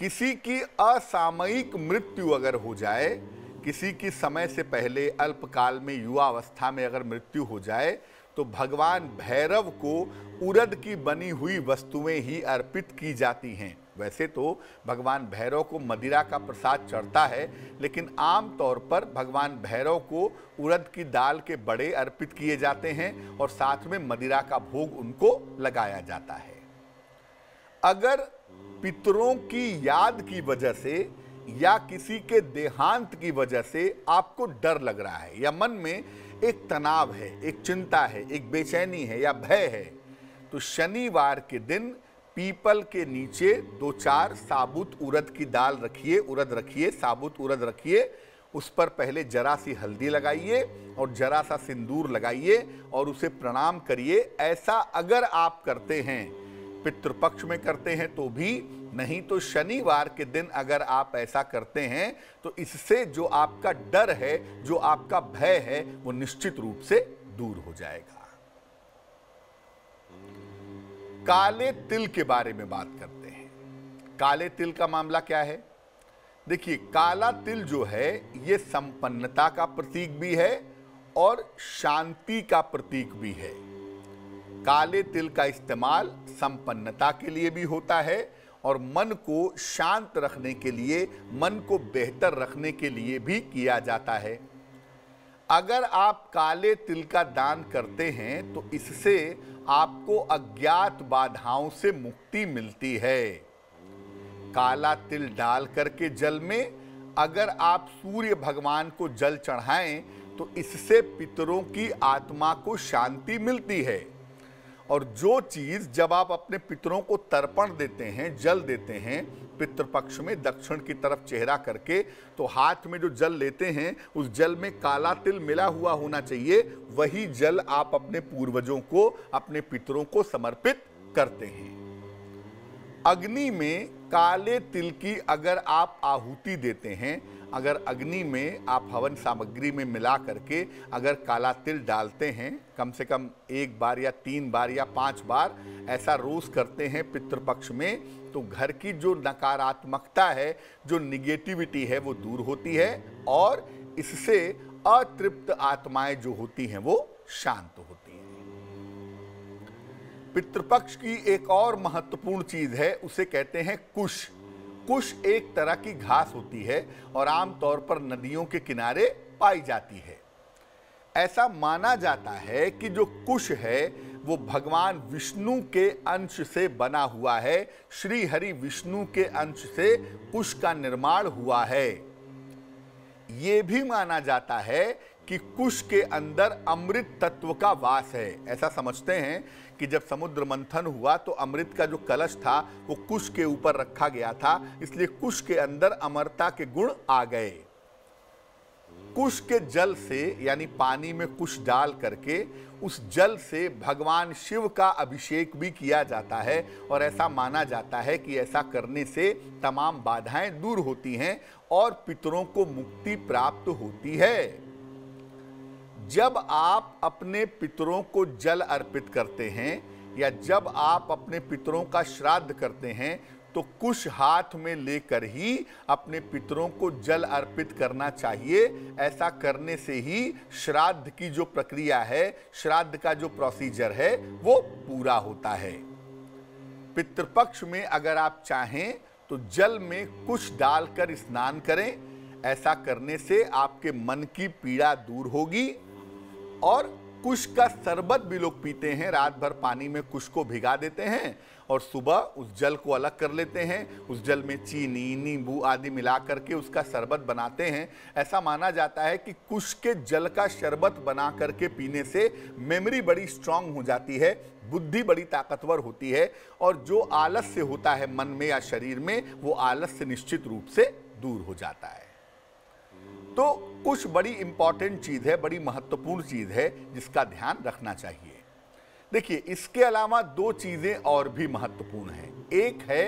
किसी की असामयिक मृत्यु अगर हो जाए किसी की समय से पहले अल्पकाल में युवा अवस्था में अगर मृत्यु हो जाए तो भगवान भैरव को उरद की बनी हुई वस्तुएं ही अर्पित की जाती हैं वैसे तो भगवान भैरव को मदिरा का प्रसाद चढ़ता है लेकिन आम तौर पर भगवान भैरव को उड़द की दाल के बड़े अर्पित किए जाते हैं और साथ में मदिरा का भोग उनको लगाया जाता है अगर पितरों की याद की वजह से या किसी के देहांत की वजह से आपको डर लग रहा है या मन में एक तनाव है एक चिंता है एक बेचैनी है या भय है तो शनिवार के दिन पीपल के नीचे दो चार साबुत उरद की दाल रखिए उरद रखिए साबुत उड़द रखिए उस पर पहले जरा सी हल्दी लगाइए और जरा सा सिंदूर लगाइए और उसे प्रणाम करिए ऐसा अगर आप करते हैं पितृपक्ष में करते हैं तो भी नहीं तो शनिवार के दिन अगर आप ऐसा करते हैं तो इससे जो आपका डर है जो आपका भय है वो निश्चित रूप से दूर हो जाएगा काले तिल के बारे में बात करते हैं काले तिल का मामला क्या है देखिए काला तिल जो है ये संपन्नता का प्रतीक भी है और शांति का प्रतीक भी है काले तिल का इस्तेमाल संपन्नता के लिए भी होता है और मन को शांत रखने के लिए मन को बेहतर रखने के लिए भी किया जाता है अगर आप काले तिल का दान करते हैं तो इससे आपको अज्ञात बाधाओं से मुक्ति मिलती है काला तिल डाल करके जल में अगर आप सूर्य भगवान को जल चढ़ाएं तो इससे पितरों की आत्मा को शांति मिलती है और जो चीज़ जब आप अपने पितरों को तर्पण देते हैं जल देते हैं पितृपक्ष में दक्षिण की तरफ चेहरा करके तो हाथ में जो जल लेते हैं उस जल में काला तिल मिला हुआ होना चाहिए वही जल आप अपने पूर्वजों को अपने पितरों को समर्पित करते हैं अग्नि में काले तिल की अगर आप आहुति देते हैं अगर अग्नि में आप हवन सामग्री में मिला करके अगर काला तिल डालते हैं कम से कम एक बार या तीन बार या पांच बार ऐसा रोज करते हैं पितृपक्ष में तो घर की जो नकारात्मकता है जो निगेटिविटी है वो दूर होती है और इससे अतृप्त आत्माएं जो होती हैं वो शांत होती हैं पितृपक्ष की एक और महत्वपूर्ण चीज है उसे कहते हैं कुश कुश एक तरह की घास होती है और आमतौर पर नदियों के किनारे पाई जाती है ऐसा माना जाता है कि जो कुश है वो भगवान विष्णु के अंश से बना हुआ है श्री हरि विष्णु के अंश से कुश का निर्माण हुआ है ये भी माना जाता है कि कुश के अंदर अमृत तत्व का वास है ऐसा समझते हैं कि जब समुद्र मंथन हुआ तो अमृत का जो कलश था वो कुश के ऊपर रखा गया था इसलिए कुश के अंदर अमरता के गुण आ गए कुश के जल से यानी पानी में कुश डाल करके उस जल से भगवान शिव का अभिषेक भी किया जाता है और ऐसा माना जाता है कि ऐसा करने से तमाम बाधाएं दूर होती हैं और पितरों को मुक्ति प्राप्त होती है जब आप अपने पितरों को जल अर्पित करते हैं या जब आप अपने पितरों का श्राद्ध करते हैं तो कुश हाथ में लेकर ही अपने पितरों को जल अर्पित करना चाहिए ऐसा करने से ही श्राद्ध की जो प्रक्रिया है श्राद्ध का जो प्रोसीजर है वो पूरा होता है पितृपक्ष में अगर आप चाहें तो जल में कुछ डालकर स्नान करें ऐसा करने से आपके मन की पीड़ा दूर होगी और कुश का शरबत भी लोग पीते हैं रात भर पानी में कुश को भिगा देते हैं और सुबह उस जल को अलग कर लेते हैं उस जल में चीनी नींबू आदि मिला करके उसका शरबत बनाते हैं ऐसा माना जाता है कि कुश के जल का शरबत बना करके पीने से मेमोरी बड़ी स्ट्रांग हो जाती है बुद्धि बड़ी ताकतवर होती है और जो आलस्य होता है मन में या शरीर में वो आलस्य निश्चित रूप से दूर हो जाता है तो कुछ बड़ी इंपॉर्टेंट चीज़ है बड़ी महत्वपूर्ण चीज़ है जिसका ध्यान रखना चाहिए देखिए इसके अलावा दो चीज़ें और भी महत्वपूर्ण है एक है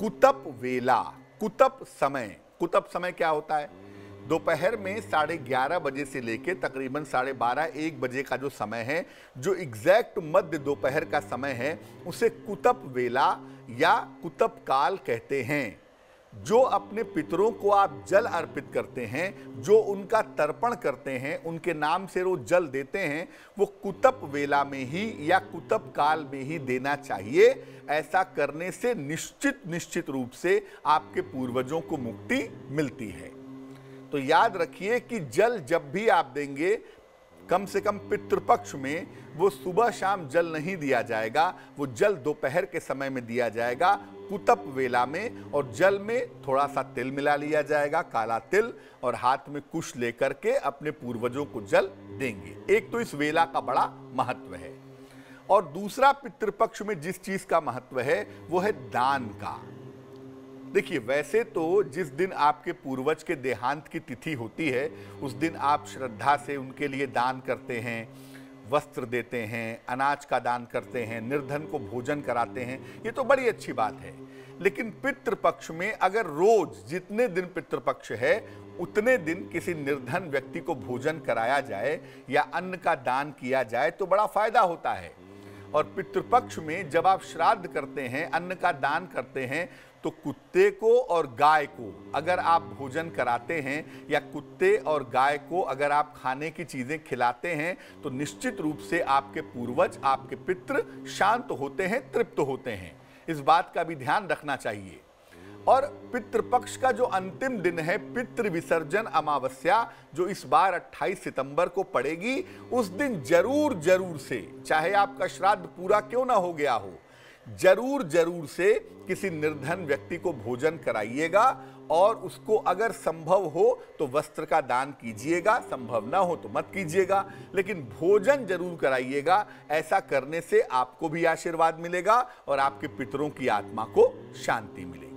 कुतप वेला कुतप समय कुतप समय क्या होता है दोपहर में साढ़े ग्यारह बजे से लेकर तकरीबन साढ़े बारह एक बजे का जो समय है जो एग्जैक्ट मध्य दोपहर का समय है उसे कुतप वेला या कुतप काल कहते हैं जो अपने पितरों को आप जल अर्पित करते हैं जो उनका तर्पण करते हैं उनके नाम से वो जल देते हैं वो कुतप वेला में ही या कुतप काल में ही देना चाहिए ऐसा करने से निश्चित निश्चित रूप से आपके पूर्वजों को मुक्ति मिलती है तो याद रखिए कि जल जब भी आप देंगे कम से कम पितृपक्ष में वो सुबह शाम जल नहीं दिया जाएगा वो जल दोपहर के समय में दिया जाएगा कुतप वेला में और जल में थोड़ा सा तिल मिला लिया जाएगा काला तिल और हाथ में कुश लेकर के अपने पूर्वजों को जल देंगे एक तो इस वेला का बड़ा महत्व है और दूसरा पितृपक्ष में जिस चीज का महत्व है वो है दान का देखिए वैसे तो जिस दिन आपके पूर्वज के देहांत की तिथि होती है उस दिन आप श्रद्धा से उनके लिए दान करते हैं वस्त्र देते हैं अनाज का दान करते हैं निर्धन को भोजन कराते हैं ये तो बड़ी अच्छी बात है लेकिन पितृपक्ष में अगर रोज जितने दिन पितृपक्ष है उतने दिन किसी निर्धन व्यक्ति को भोजन कराया जाए या अन्न का दान किया जाए तो बड़ा फायदा होता है और पितृपक्ष में जब आप श्राद्ध करते हैं अन्न का दान करते हैं तो कुत्ते को और गाय को अगर आप भोजन कराते हैं या कुत्ते और गाय को अगर आप खाने की चीज़ें खिलाते हैं तो निश्चित रूप से आपके पूर्वज आपके पितृ शांत होते हैं तृप्त होते हैं इस बात का भी ध्यान रखना चाहिए और पितृपक्ष का जो अंतिम दिन है पितृ विसर्जन अमावस्या जो इस बार 28 सितंबर को पड़ेगी उस दिन जरूर जरूर से चाहे आपका श्राद्ध पूरा क्यों ना हो गया हो जरूर जरूर से किसी निर्धन व्यक्ति को भोजन कराइएगा और उसको अगर संभव हो तो वस्त्र का दान कीजिएगा संभव ना हो तो मत कीजिएगा लेकिन भोजन जरूर कराइएगा ऐसा करने से आपको भी आशीर्वाद मिलेगा और आपके पितरों की आत्मा को शांति मिलेगी